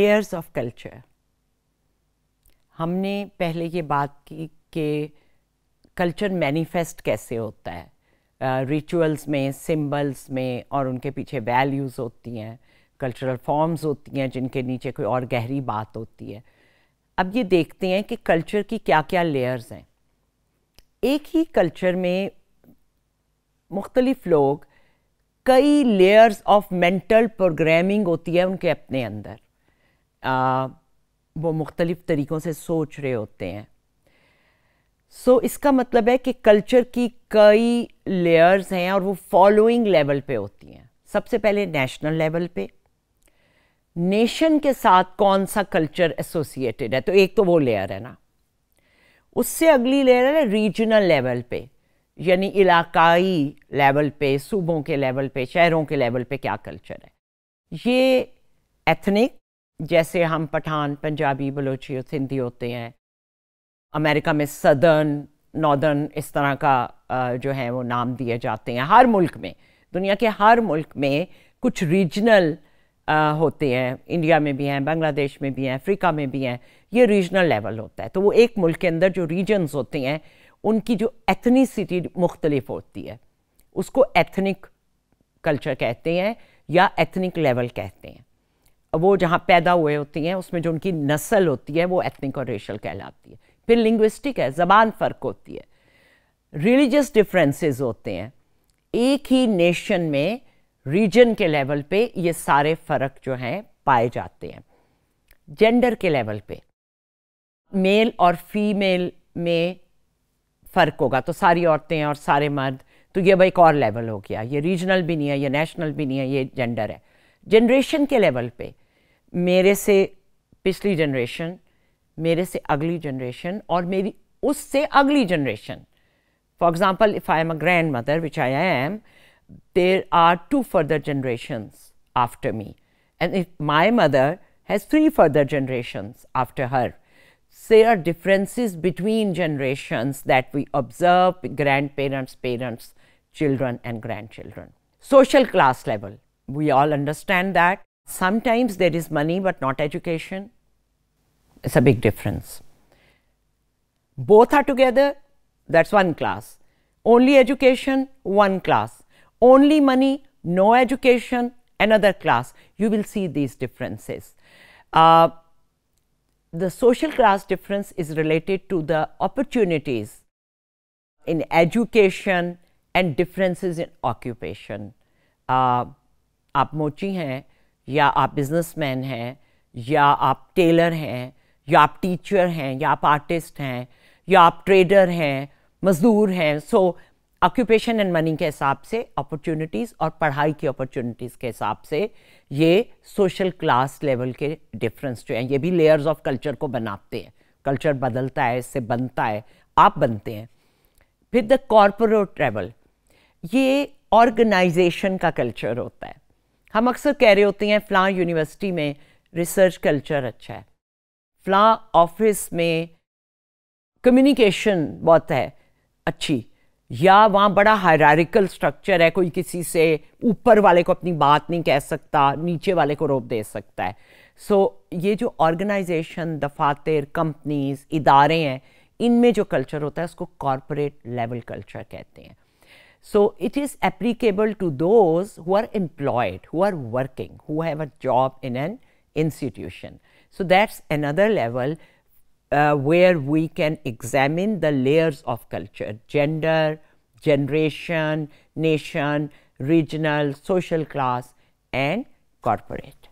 Layers of culture हमने पहले ये बात की कि कल्चर मैनिफेस्ट कैसे होता है रिचुअल्स uh, में सिंबल्स में और उनके पीछे वैल्यूज़ होती हैं कल्चरल फॉर्म्स होती हैं जिनके नीचे कोई और गहरी बात होती है अब ये देखते हैं कि कल्चर की क्या क्या लेयर्स हैं एक ही कल्चर में मुख्तलिफ लोग कई लेयर्स ऑफ मेंटल प्रोग्रामिंग होती है उनके अपने अंदर आ, वो मुख्तलिफ़ तरीक़ों से सोच रहे होते हैं सो so, इसका मतलब है कि कल्चर की कई लेयर्स हैं और वो फॉलोइंग लेवल पे होती हैं सबसे पहले नेशनल लेवल पे नेशन के साथ कौन सा कल्चर एसोसिएटेड है तो एक तो वो लेयर है ना उससे अगली लेयर है रीजनल लेवल पे यानी इलाकाई लेवल पे सूबों के लेवल पे शहरों के लेवल पे क्या कल्चर है ये एथनिक जैसे हम पठान पंजाबी बलोची और सिंधी होते हैं अमेरिका में सदर्न नॉर्दर्न इस तरह का जो है वो नाम दिए जाते हैं हर मुल्क में दुनिया के हर मुल्क में कुछ रीजनल होते हैं इंडिया में भी हैं बांग्लादेश में भी हैं अफ्रीका में भी हैं ये रीजनल लेवल होता है तो वो एक मुल्क के अंदर जो रीजन्स होते हैं उनकी जो एथनीसिटी मुख्तलिफ होती है उसको एथनिक कल्चर कहते हैं या एथनिक लेवल कहते हैं वो जहाँ पैदा हुए होती हैं उसमें जो उनकी नस्ल होती है वो एथनिक और रेशल कहलाती है फिर लिंग्विस्टिक है ज़बान फ़र्क होती है रिलीजियस डिफरेंसेस होते हैं एक ही नेशन में रीजन के लेवल पे ये सारे फ़र्क जो हैं पाए जाते हैं जेंडर के लेवल पे मेल और फीमेल में फ़र्क होगा तो सारी औरतें और सारे मर्द तो ये भाई एक और लेवल हो गया ये रीजनल भी नहीं है ये नेशनल भी नहीं है ये जेंडर है जनरेशन के लेवल पे मेरे से पिछली जनरेशन मेरे से अगली जनरेशन और मेरी उससे अगली generation for example if I am a grand mother which I am there are two further generations after me and if my mother has three further generation after her say are differences between generation that we observe grand parents parents children and grand children social class level we all understand that Sometimes there is money but not education. It's a big difference. Both are together, that's one class. Only education, one class. Only money, no education, another class. You will see these differences. Uh, the social class difference is related to the opportunities in education and differences in occupation. Uh, आप मोची हैं या आप businessman हैं या आप Taylor हैं या आप टीचर हैं या आप आर्टिस्ट हैं या आप ट्रेडर हैं मज़दूर हैं सो ऑक्यूपेशन एंड मनी के हिसाब से अपॉर्चुनिटीज़ और पढ़ाई की अपॉर्चुनिटीज़ के हिसाब से ये सोशल क्लास लेवल के डिफरेंस जो हैं ये भी लेयर्स ऑफ कल्चर को बनाते हैं कल्चर बदलता है इससे बनता है आप बनते हैं फिर द कॉरपोरेट लेवल ये ऑर्गेनाइजेशन का कल्चर होता है हम अक्सर कह रहे होते हैं फ़लाँ यूनिवर्सिटी में रिसर्च कल्चर अच्छा है फ़लाँ ऑफिस में कम्युनिकेशन बहुत है अच्छी या वहाँ बड़ा हायरारिकल स्ट्रक्चर है कोई किसी से ऊपर वाले को अपनी बात नहीं कह सकता नीचे वाले को रोप दे सकता है सो so, ये जो ऑर्गेनाइजेशन दफातर कंपनीज इदारे हैं इनमें जो कल्चर होता है उसको कॉरपोरेट लेवल कल्चर कहते हैं So, it is applicable to those who are employed, who are working, who have a job in an institution. So, that is another level uh, where we can examine the layers of culture, gender, generation, nation, regional, social class and corporate.